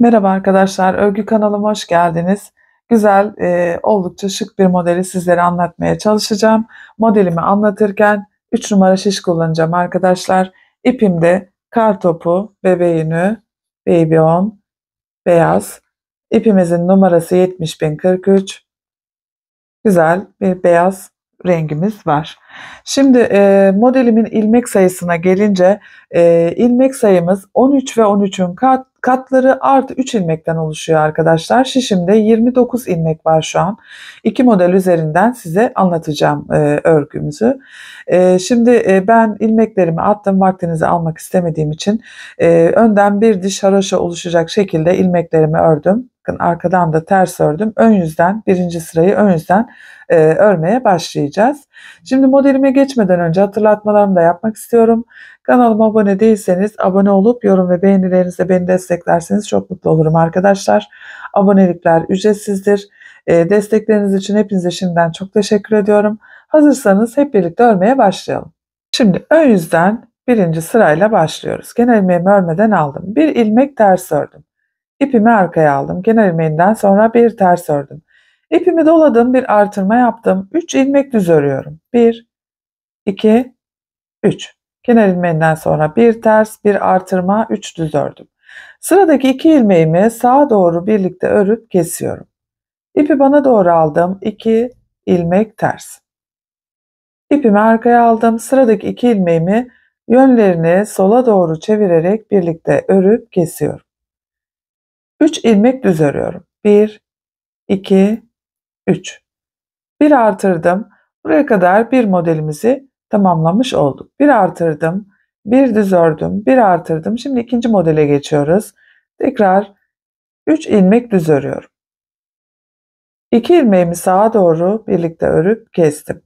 Merhaba arkadaşlar, örgü kanalıma hoş geldiniz. Güzel, e, oldukça şık bir modeli sizlere anlatmaya çalışacağım. Modelimi anlatırken 3 numara şiş kullanacağım arkadaşlar. İpimde kar topu, bebeğini, baby on, beyaz. İpimizin numarası 70043. Güzel bir beyaz rengimiz var. Şimdi e, modelimin ilmek sayısına gelince e, ilmek sayımız 13 ve 13'ün kat, katları artı 3 ilmekten oluşuyor arkadaşlar. Şişimde 29 ilmek var şu an. İki model üzerinden size anlatacağım e, örgümüzü. E, şimdi e, ben ilmeklerimi attım vaktinizi almak istemediğim için e, önden bir diş haroşa oluşacak şekilde ilmeklerimi ördüm bakın arkadan da ters ördüm. Ön yüzden birinci sırayı ön yüzden e, örmeye başlayacağız. Şimdi modelime geçmeden önce hatırlatmalarımı da yapmak istiyorum. Kanalıma abone değilseniz abone olup yorum ve beğenilerinizle beni desteklerseniz çok mutlu olurum arkadaşlar. Abonelikler ücretsizdir. E, destekleriniz için hepinize şimdiden çok teşekkür ediyorum. Hazırsanız hep birlikte örmeye başlayalım. Şimdi ön yüzden birinci sırayla başlıyoruz. Genel ilmeğimi örmeden aldım. Bir ilmek ters ördüm. İpimi arkaya aldım. Kenar ilmeğinden sonra bir ters ördüm. İpimi doladım, bir artırma yaptım. 3 ilmek düz örüyorum. 1 2 3. Kenar ilmeğinden sonra bir ters, bir artırma, 3 düz ördüm. Sıradaki iki ilmeğimi sağa doğru birlikte örüp kesiyorum. İpi bana doğru aldım. 2 ilmek ters. İpimi arkaya aldım. Sıradaki iki ilmeğimi yönlerini sola doğru çevirerek birlikte örüp kesiyorum. 3 ilmek düz örüyorum. 1, 2, 3. 1 artırdım. Buraya kadar bir modelimizi tamamlamış olduk. 1 artırdım. 1 düz ördüm. 1 artırdım. Şimdi ikinci modele geçiyoruz. Tekrar 3 ilmek düz örüyorum. 2 ilmeğimi sağa doğru birlikte örüp kestim.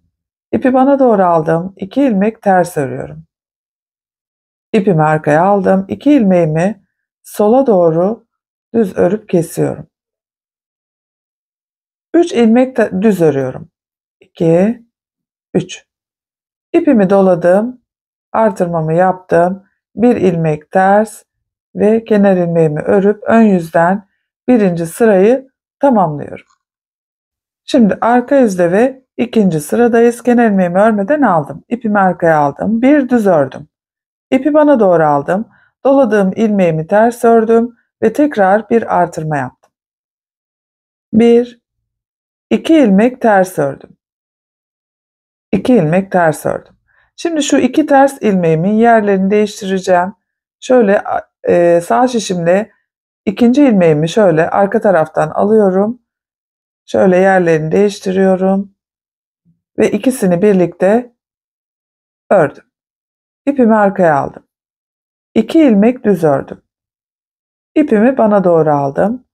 İpi bana doğru aldım. 2 ilmek ters örüyorum. İpimi arkaya aldım. 2 ilmeğimi sola doğru Düz örüp kesiyorum. 3 ilmek de düz örüyorum. 2 3 İpimi doladım. Artırmamı yaptım. 1 ilmek ters ve kenar ilmeğimi örüp ön yüzden birinci sırayı tamamlıyorum. Şimdi arka yüzde ve ikinci sıradayız. Kenar ilmeğimi örmeden aldım. İpimi arkaya aldım. Bir düz ördüm. İpi bana doğru aldım. Doladığım ilmeğimi ters ördüm ve tekrar bir artırma yaptım. 1 2 ilmek ters ördüm. 2 ilmek ters ördüm. Şimdi şu iki ters ilmeğimin yerlerini değiştireceğim. Şöyle e, sağ şişimle ikinci ilmeğimi şöyle arka taraftan alıyorum. Şöyle yerlerini değiştiriyorum. Ve ikisini birlikte ördüm. İpimi arkaya aldım. 2 ilmek düz ördüm. İpimi bana doğru aldım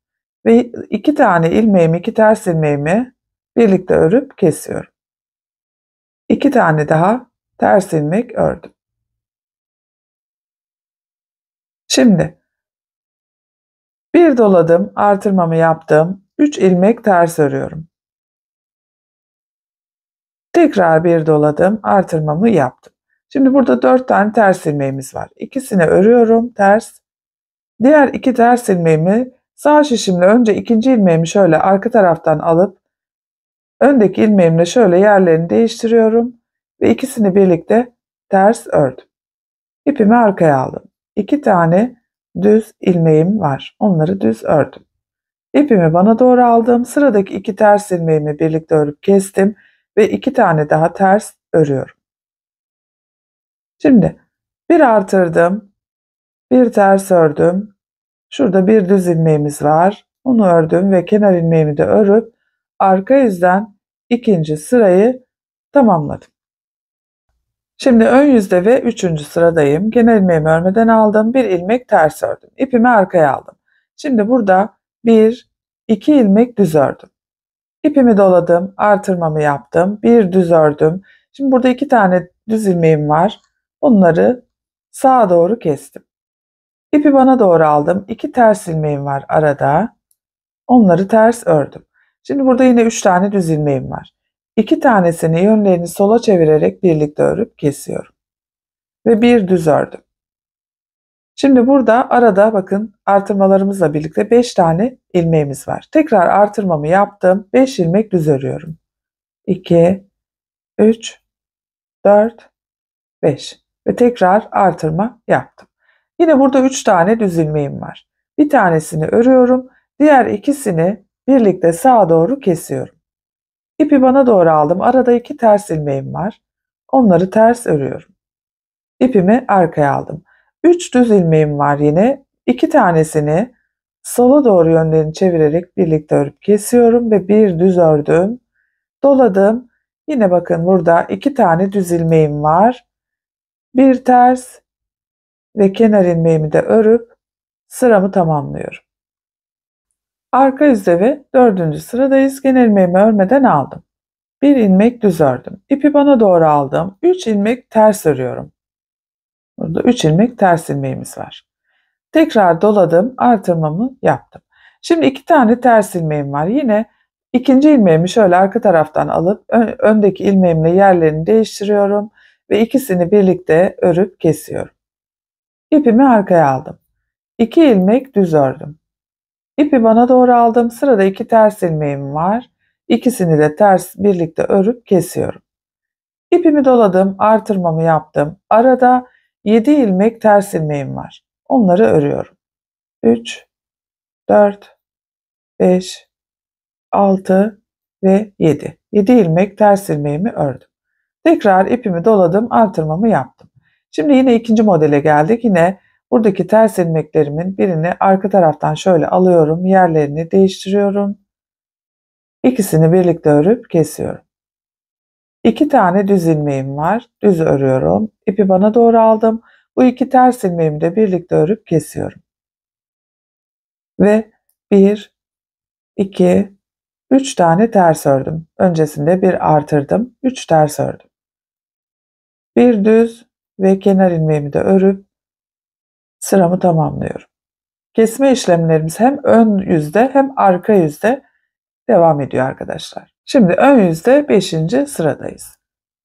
ve iki tane ilmeğimi, iki ters ilmeğimi birlikte örüp kesiyorum. İki tane daha ters ilmek ördüm. Şimdi bir doladım, artırmamı yaptım. 3 ilmek ters örüyorum. Tekrar bir doladım, artırmamı yaptım. Şimdi burada 4 tane ters ilmeğimiz var. İkisini örüyorum ters. Diğer iki ters ilmeğimi sağ şişimle önce ikinci ilmeğimi şöyle arka taraftan alıp öndeki ilmeğimle şöyle yerlerini değiştiriyorum ve ikisini birlikte ters ördüm. İpimi arkaya aldım. İki tane düz ilmeğim var. Onları düz ördüm. İpimi bana doğru aldım. Sıradaki iki ters ilmeğimi birlikte örüp kestim ve iki tane daha ters örüyorum. Şimdi bir artırdım. Bir ters ördüm. Şurada bir düz ilmeğimiz var. Onu ördüm ve kenar ilmeğimi de örüp arka yüzden ikinci sırayı tamamladım. Şimdi ön yüzde ve üçüncü sıradayım. Kenar ilmeğimi örmeden aldım. Bir ilmek ters ördüm. İpimi arkaya aldım. Şimdi burada bir, iki ilmek düz ördüm. İpimi doladım. Artırmamı yaptım. Bir düz ördüm. Şimdi burada iki tane düz ilmeğim var. Bunları sağa doğru kestim. İpi bana doğru aldım. İki ters ilmeğim var arada. Onları ters ördüm. Şimdi burada yine üç tane düz ilmeğim var. İki tanesini yönlerini sola çevirerek birlikte örüp kesiyorum. Ve bir düz ördüm. Şimdi burada arada bakın artırmalarımızla birlikte 5 tane ilmeğimiz var. Tekrar artırmamı yaptım. 5 ilmek düz örüyorum. 2, 3, 4, 5 ve tekrar artırma yaptım. Yine burada 3 tane düz ilmeğim var. Bir tanesini örüyorum. Diğer ikisini birlikte sağa doğru kesiyorum. İpi bana doğru aldım. Arada iki ters ilmeğim var. Onları ters örüyorum. İpimi arkaya aldım. 3 düz ilmeğim var yine. 2 tanesini sola doğru yönlerini çevirerek birlikte örüp kesiyorum ve bir düz ördüm. Doladım. Yine bakın burada iki tane düz ilmeğim var. Bir ters, ve kenar ilmeğimi de örüp sıramı tamamlıyorum. Arka yüzde ve dördüncü sıradayız. Genel ilmeğimi örmeden aldım. Bir ilmek düz ördüm. İpi bana doğru aldım. Üç ilmek ters örüyorum. Burada üç ilmek ters ilmeğimiz var. Tekrar doladım. Artırmamı yaptım. Şimdi iki tane ters ilmeğim var. Yine ikinci ilmeğimi şöyle arka taraftan alıp öndeki ilmeğimle yerlerini değiştiriyorum ve ikisini birlikte örüp kesiyorum. İpimi arkaya aldım. İki ilmek düz ördüm. İpi bana doğru aldım. sırada iki ters ilmeğim var. İkisini de ters birlikte örüp kesiyorum. İpimi doladım, artırmamı yaptım. Arada 7 ilmek ters ilmeğim var. Onları örüyorum. 3, 4, 5, 6 ve 7. 7 ilmek ters ilmeğimi ördüm. Tekrar ipimi doladım, artırmamı yaptım. Şimdi yine ikinci modele geldik. Yine buradaki ters ilmeklerimin birini arka taraftan şöyle alıyorum. Yerlerini değiştiriyorum. İkisini birlikte örüp kesiyorum. İki tane düz ilmeğim var. Düz örüyorum. İpi bana doğru aldım. Bu iki ters ilmeğimi de birlikte örüp kesiyorum. Ve 1, 2, 3 tane ters ördüm. Öncesinde bir artırdım. 3 ters ördüm. Bir düz, ve kenar ilmeğimi de örüp sıramı tamamlıyorum. Kesme işlemlerimiz hem ön yüzde hem arka yüzde devam ediyor arkadaşlar. Şimdi ön yüzde 5. sıradayız.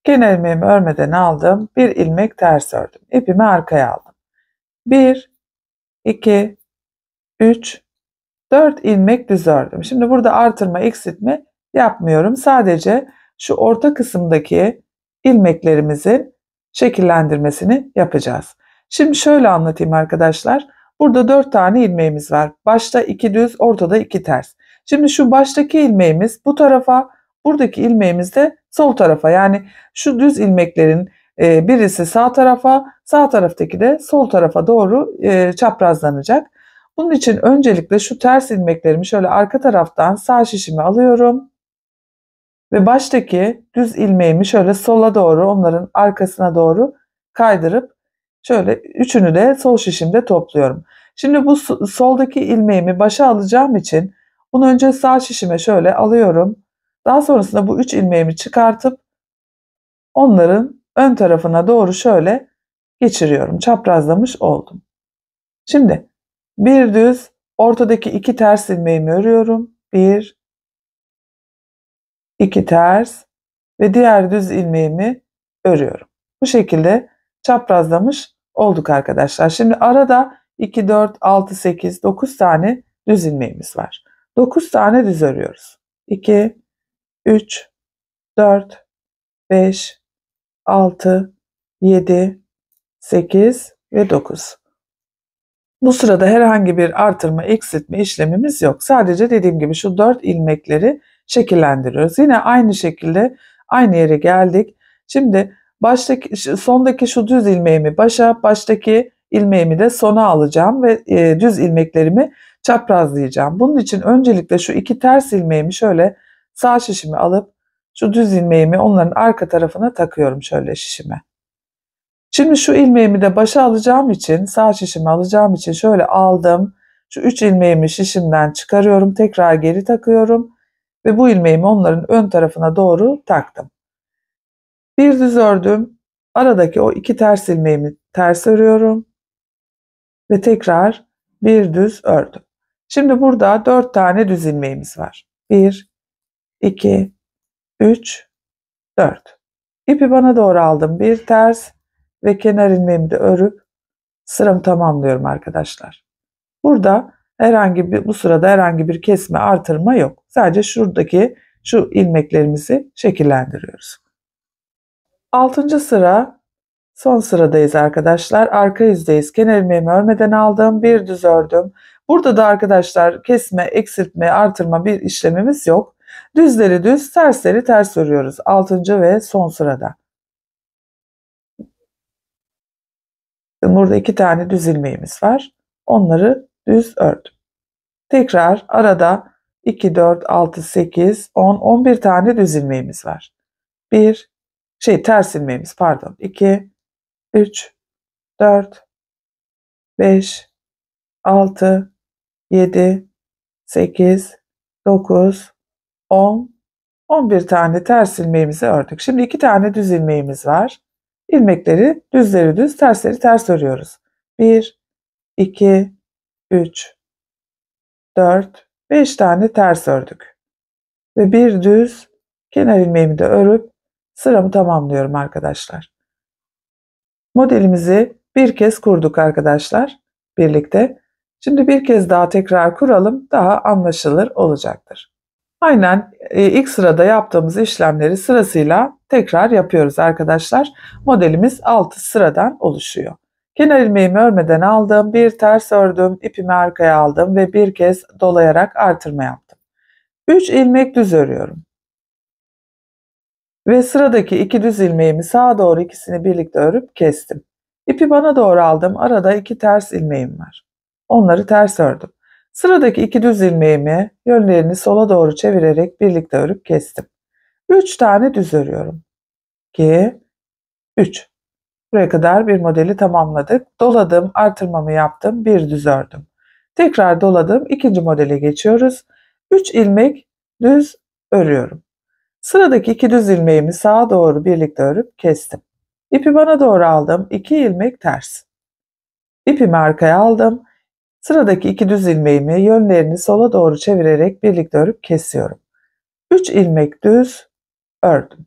Kenar ilmeğimi örmeden aldım. Bir ilmek ters ördüm. İpimi arkaya aldım. 1, 2, 3, 4 ilmek düz ördüm. Şimdi burada artırma eksiltme yapmıyorum. Sadece şu orta kısımdaki ilmeklerimizin şekillendirmesini yapacağız. Şimdi şöyle anlatayım arkadaşlar. Burada 4 tane ilmeğimiz var. Başta 2 düz, ortada 2 ters. Şimdi şu baştaki ilmeğimiz bu tarafa, buradaki ilmeğimiz de sol tarafa. Yani şu düz ilmeklerin e, birisi sağ tarafa, sağ taraftaki de sol tarafa doğru e, çaprazlanacak. Bunun için öncelikle şu ters ilmeklerimi şöyle arka taraftan sağ şişimi alıyorum. Ve baştaki düz ilmeğimi şöyle sola doğru onların arkasına doğru kaydırıp şöyle üçünü de sol şişimde topluyorum. Şimdi bu soldaki ilmeğimi başa alacağım için bunu önce sağ şişime şöyle alıyorum. Daha sonrasında bu üç ilmeğimi çıkartıp onların ön tarafına doğru şöyle geçiriyorum. Çaprazlamış oldum. Şimdi bir düz ortadaki iki ters ilmeğimi örüyorum. Bir, 2 ters ve diğer düz ilmeğimi örüyorum. Bu şekilde çaprazlamış olduk arkadaşlar. Şimdi arada 2, 4, 6, 8, 9 tane düz ilmeğimiz var. 9 tane düz örüyoruz. 2, 3, 4, 5, 6, 7, 8 ve 9. Bu sırada herhangi bir artırma eksiltme işlemimiz yok. Sadece dediğim gibi şu 4 ilmekleri şekillendiriyoruz. Yine aynı şekilde aynı yere geldik. Şimdi baştaki sondaki şu düz ilmeğimi başa, baştaki ilmeğimi de sona alacağım ve e, düz ilmeklerimi çaprazlayacağım. Bunun için öncelikle şu iki ters ilmeğimi şöyle sağ şişimi alıp şu düz ilmeğimi onların arka tarafına takıyorum şöyle şişime. Şimdi şu ilmeğimi de başa alacağım için sağ şişimi alacağım için şöyle aldım. Şu üç ilmeğimi şişimden çıkarıyorum. Tekrar geri takıyorum ve bu ilmeğimi onların ön tarafına doğru taktım. Bir düz ördüm. Aradaki o iki ters ilmeğimi ters örüyorum ve tekrar bir düz ördüm. Şimdi burada dört tane düz ilmeğimiz var. Bir, iki, üç, dört. İpi bana doğru aldım. Bir ters ve kenar ilmeğimi de örüp sıramı tamamlıyorum arkadaşlar. Burada herhangi bir bu sırada herhangi bir kesme artırma yok. Sadece şuradaki şu ilmeklerimizi şekillendiriyoruz. Altıncı sıra son sıradayız arkadaşlar. Arka yüzdeyiz. Kenar ilmeğimi örmeden aldım. Bir düz ördüm. Burada da arkadaşlar kesme, eksiltme, artırma bir işlemimiz yok. Düzleri düz, tersleri ters örüyoruz. Altıncı ve son sırada. Burada iki tane düz ilmeğimiz var. Onları düz ördüm. Tekrar arada 2, 4, 6, 8, 10, 11 tane düz ilmeğimiz var. 1, şey ters ilmeğimiz pardon. 2, 3, 4, 5, 6, 7, 8, 9, 10, 11 tane ters ilmeğimizi ördük. Şimdi 2 tane düz ilmeğimiz var. İlmekleri düzleri düz, tersleri ters örüyoruz. 1, 2, 3, 4, 5 tane ters ördük. Ve bir düz kenar ilmeğimi de örüp sıramı tamamlıyorum arkadaşlar. Modelimizi bir kez kurduk arkadaşlar birlikte. Şimdi bir kez daha tekrar kuralım daha anlaşılır olacaktır. Aynen e, ilk sırada yaptığımız işlemleri sırasıyla tekrar yapıyoruz arkadaşlar. Modelimiz 6 sıradan oluşuyor. Kenar ilmeğimi örmeden aldım, bir ters ördüm, ipimi arkaya aldım ve bir kez dolayarak artırma yaptım. 3 ilmek düz örüyorum. Ve sıradaki iki düz ilmeğimi sağa doğru ikisini birlikte örüp kestim. İpi bana doğru aldım. Arada iki ters ilmeğim var. Onları ters ördüm. Sıradaki iki düz ilmeğimi yönlerini sola doğru çevirerek birlikte örüp kestim. 3 tane düz örüyorum. 2 3 Buraya kadar bir modeli tamamladık. Doladım, artırmamı yaptım, bir düz ördüm. Tekrar doladım, ikinci modele geçiyoruz. 3 ilmek düz örüyorum. Sıradaki 2 düz ilmeğimi sağa doğru birlikte örüp kestim. İpi bana doğru aldım, 2 ilmek ters. İpimi arkaya aldım. Sıradaki 2 düz ilmeğimi yönlerini sola doğru çevirerek birlikte örüp kesiyorum. 3 ilmek düz ördüm.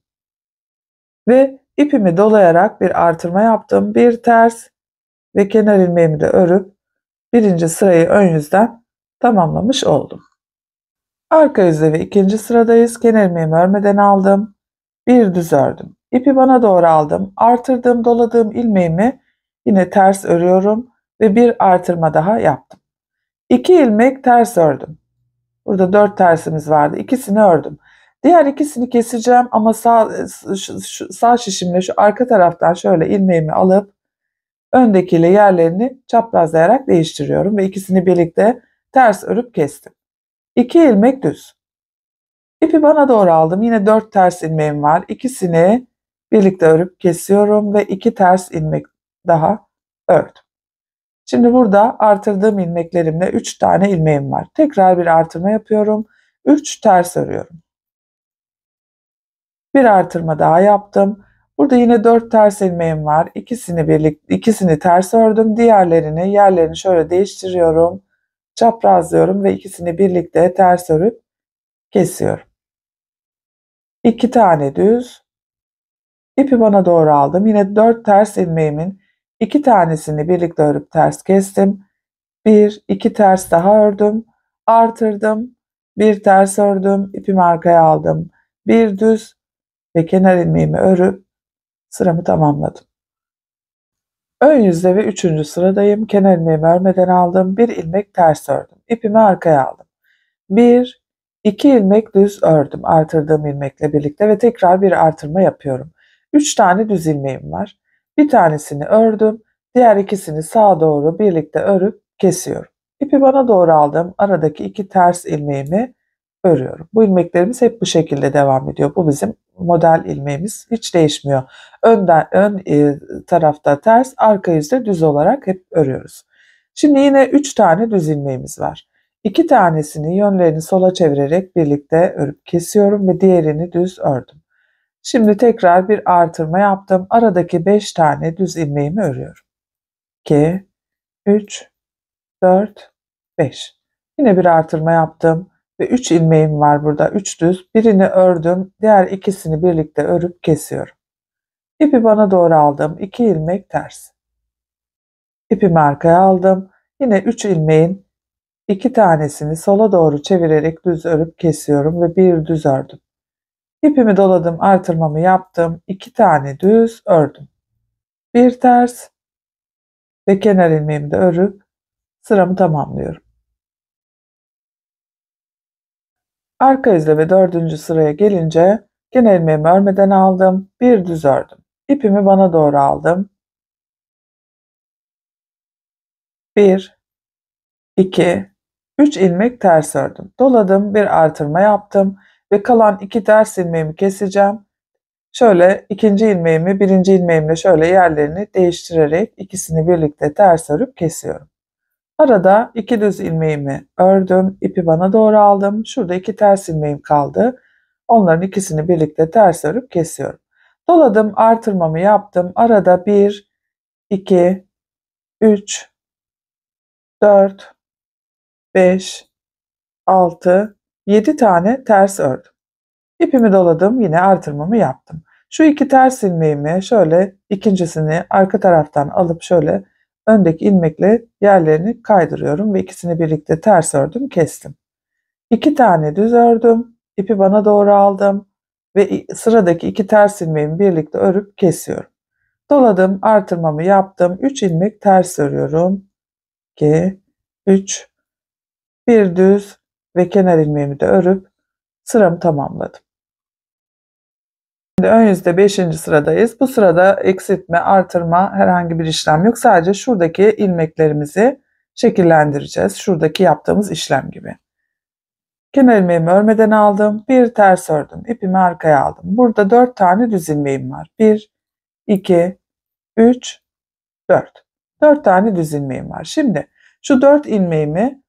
Ve İpimi dolayarak bir artırma yaptım. Bir ters ve kenar ilmeğimi de örüp birinci sırayı ön yüzden tamamlamış oldum. Arka yüzde ve ikinci sıradayız. Kenar ilmeğimi örmeden aldım. Bir düz ördüm. İpi bana doğru aldım. Artırdığım doladığım ilmeğimi yine ters örüyorum ve bir artırma daha yaptım. İki ilmek ters ördüm. Burada dört tersimiz vardı. İkisini ördüm. Diğer ikisini keseceğim ama sağ, şu, sağ şişimle şu arka taraftan şöyle ilmeğimi alıp öndekiyle yerlerini çaprazlayarak değiştiriyorum ve ikisini birlikte ters örüp kestim. 2 ilmek düz. İpi bana doğru aldım. Yine 4 ters ilmeğim var. İkisini birlikte örüp kesiyorum ve 2 ters ilmek daha ördüm. Şimdi burada artırdığım ilmeklerimle 3 tane ilmeğim var. Tekrar bir artırma yapıyorum. 3 ters örüyorum. Bir artırma daha yaptım. Burada yine 4 ters ilmeğim var. İkisini birlikte ikisini ters ördüm. Diğerlerini yerlerini şöyle değiştiriyorum. Çaprazlıyorum ve ikisini birlikte ters örüp kesiyorum. 2 tane düz. İpi bana doğru aldım. Yine 4 ters ilmeğimin 2 tanesini birlikte örüp ters kestim. 1 2 ters daha ördüm. Artırdım. 1 ters ördüm. İpimi arkaya aldım. 1 düz ve kenar ilmeğimi örüp sıramı tamamladım. Ön yüzde ve üçüncü sıradayım. Kenar ilmeğimi örmeden aldım. Bir ilmek ters ördüm. İpimi arkaya aldım. Bir, iki ilmek düz ördüm. Artırdığım ilmekle birlikte ve tekrar bir artırma yapıyorum. Üç tane düz ilmeğim var. Bir tanesini ördüm. Diğer ikisini sağa doğru birlikte örüp kesiyorum. İpi bana doğru aldım. Aradaki iki ters ilmeğimi örüyorum. Bu ilmeklerimiz hep bu şekilde devam ediyor. Bu bizim model ilmeğimiz hiç değişmiyor. Önden, ön e, tarafta ters, arka yüzde düz olarak hep örüyoruz. Şimdi yine 3 tane düz ilmeğimiz var. 2 tanesini yönlerini sola çevirerek birlikte örüp kesiyorum ve diğerini düz ördüm. Şimdi tekrar bir artırma yaptım. Aradaki 5 tane düz ilmeğimi örüyorum. 2, 3, 4, 5. Yine bir artırma yaptım ve 3 ilmeğim var burada 3 düz birini ördüm diğer ikisini birlikte örüp kesiyorum. ipi bana doğru aldım 2 ilmek ters. İpimi arkaya aldım yine 3 ilmeğin 2 tanesini sola doğru çevirerek düz örüp kesiyorum ve bir düz ördüm. ipimi doladım artırmamı yaptım 2 tane düz ördüm. Bir ters ve kenar ilmeğimi de örüp sıramı tamamlıyorum. Arka izle ve dördüncü sıraya gelince gene ilmeğimi örmeden aldım. Bir düz ördüm. İpimi bana doğru aldım. 1, 2, 3 ilmek ters ördüm. Doladım, bir artırma yaptım ve kalan iki ters ilmeğimi keseceğim. Şöyle ikinci ilmeğimi birinci ilmeğimle şöyle yerlerini değiştirerek ikisini birlikte ters örüp kesiyorum. Arada iki düz ilmeğimi ördüm. ipi bana doğru aldım. Şurada iki ters ilmeğim kaldı. Onların ikisini birlikte ters örüp kesiyorum. Doladım artırmamı yaptım. Arada 1, 2, 3, 4, 5, 6, 7 tane ters ördüm. İpimi doladım yine artırmamı yaptım. Şu iki ters ilmeğimi şöyle ikincisini arka taraftan alıp şöyle öndeki ilmekle yerlerini kaydırıyorum ve ikisini birlikte ters ördüm kestim. İki tane düz ördüm. ipi bana doğru aldım ve sıradaki iki ters ilmeğimi birlikte örüp kesiyorum. Doladım, artırmamı yaptım. 3 ilmek ters örüyorum. 2 3 bir düz ve kenar ilmeğimi de örüp sıramı tamamladım. Şimdi ön yüzde 5. sıradayız. Bu sırada eksiltme, artırma herhangi bir işlem yok. Sadece şuradaki ilmeklerimizi şekillendireceğiz. Şuradaki yaptığımız işlem gibi. Kenar ilmeğimi örmeden aldım. Bir ters ördüm. İpimi arkaya aldım. Burada 4 tane düz ilmeğim var. 1, 2, 3, 4. 4 tane düz ilmeğim var. Şimdi şu 4 ilmeğimi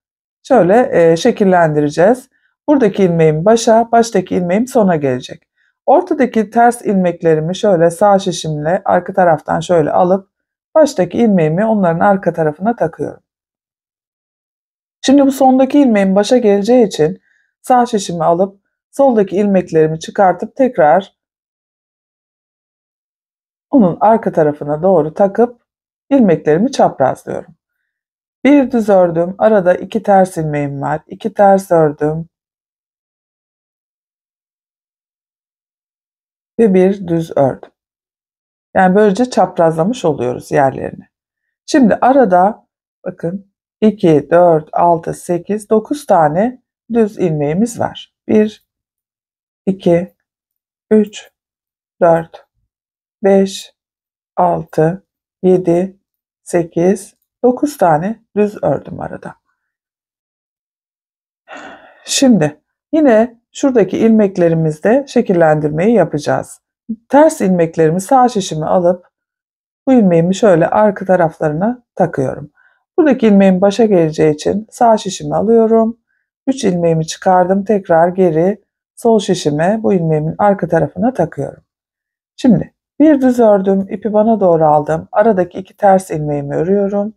şöyle e, şekillendireceğiz. Buradaki ilmeğim başa, baştaki ilmeğim sona gelecek. Ortadaki ters ilmeklerimi şöyle sağ şişimle arka taraftan şöyle alıp baştaki ilmeğimi onların arka tarafına takıyorum. Şimdi bu sondaki ilmeğin başa geleceği için sağ şişimi alıp soldaki ilmeklerimi çıkartıp tekrar onun arka tarafına doğru takıp ilmeklerimi çaprazlıyorum. Bir düz ördüm, arada iki ters ilmeğim var, iki ters ördüm, ve bir düz ördüm. Yani böylece çaprazlamış oluyoruz yerlerini. Şimdi arada bakın 2, 4, 6, 8, 9 tane düz ilmeğimiz var. 1, 2, 3, 4, 5, 6, 7, 8, 9 tane düz ördüm arada. Şimdi yine şuradaki ilmeklerimizde şekillendirmeyi yapacağız. Ters ilmeklerimi sağ şişimi alıp bu ilmeğimi şöyle arka taraflarına takıyorum. Buradaki ilmeğin başa geleceği için sağ şişimi alıyorum. 3 ilmeğimi çıkardım tekrar geri sol şişime bu ilmeğimin arka tarafına takıyorum. Şimdi bir düz ördüm, ipi bana doğru aldım. Aradaki iki ters ilmeğimi örüyorum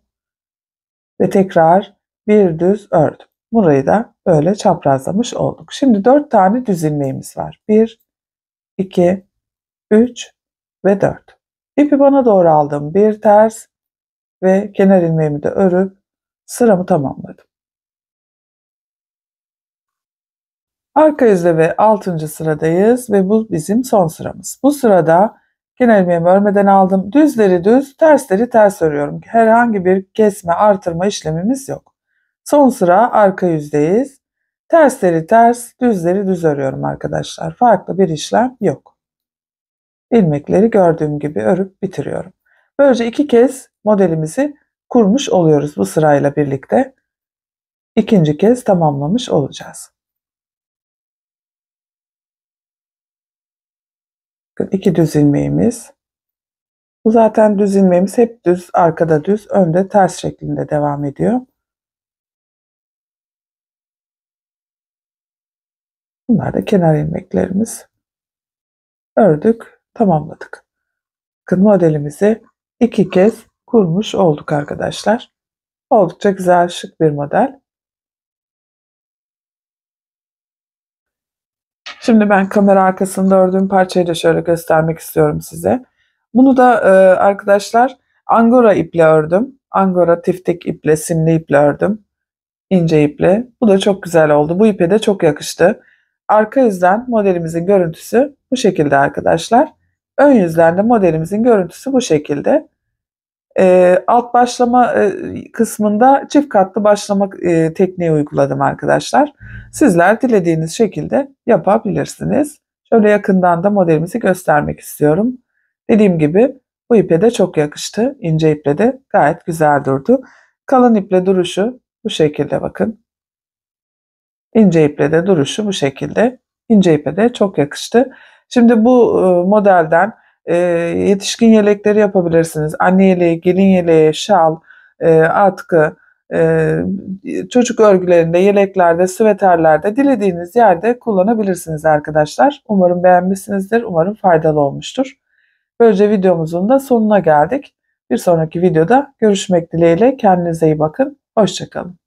ve tekrar bir düz ördüm. Burayı da böyle çaprazlamış olduk. Şimdi 4 tane düz ilmeğimiz var. 1, 2, 3 ve 4. İpi bana doğru aldım. Bir ters ve kenar ilmeğimi de örüp sıramı tamamladım. Arka yüzde ve 6. sıradayız ve bu bizim son sıramız. Bu sırada kenar ilmeğimi örmeden aldım. Düzleri düz, tersleri ters örüyorum. Herhangi bir kesme, artırma işlemimiz yok. Son sıra arka yüzdeyiz. Tersleri ters, düzleri düz örüyorum arkadaşlar. Farklı bir işlem yok. İlmekleri gördüğüm gibi örüp bitiriyorum. Böylece iki kez modelimizi kurmuş oluyoruz bu sırayla birlikte. İkinci kez tamamlamış olacağız. İki düz ilmeğimiz. Bu zaten düz ilmeğimiz hep düz, arkada düz, önde ters şeklinde devam ediyor. Bunlar da kenar ilmeklerimiz. Ördük, tamamladık. Bakın modelimizi iki kez kurmuş olduk arkadaşlar. Oldukça güzel, şık bir model. Şimdi ben kamera arkasında ördüğüm parçayı da şöyle göstermek istiyorum size. Bunu da e, arkadaşlar angora iple ördüm. Angora tiftik iple, simli iple ördüm. İnce iple. Bu da çok güzel oldu. Bu ipe de çok yakıştı. Arka yüzden modelimizin görüntüsü bu şekilde arkadaşlar. Ön yüzden de modelimizin görüntüsü bu şekilde. E, alt başlama e, kısmında çift katlı başlama e, tekniği uyguladım arkadaşlar. Sizler dilediğiniz şekilde yapabilirsiniz. Şöyle yakından da modelimizi göstermek istiyorum. Dediğim gibi bu ipe de çok yakıştı. İnce iple de gayet güzel durdu. Kalın iple duruşu bu şekilde bakın. Ince iple de duruşu bu şekilde. İnce ipe de çok yakıştı. Şimdi bu e, modelden e, yetişkin yelekleri yapabilirsiniz. Anne yeleği, gelin yeleği, şal, e, atkı, çocuk örgülerinde, yeleklerde, süveterlerde dilediğiniz yerde kullanabilirsiniz arkadaşlar. Umarım beğenmişsinizdir. Umarım faydalı olmuştur. Böylece videomuzun da sonuna geldik. Bir sonraki videoda görüşmek dileğiyle. Kendinize iyi bakın. Hoşçakalın.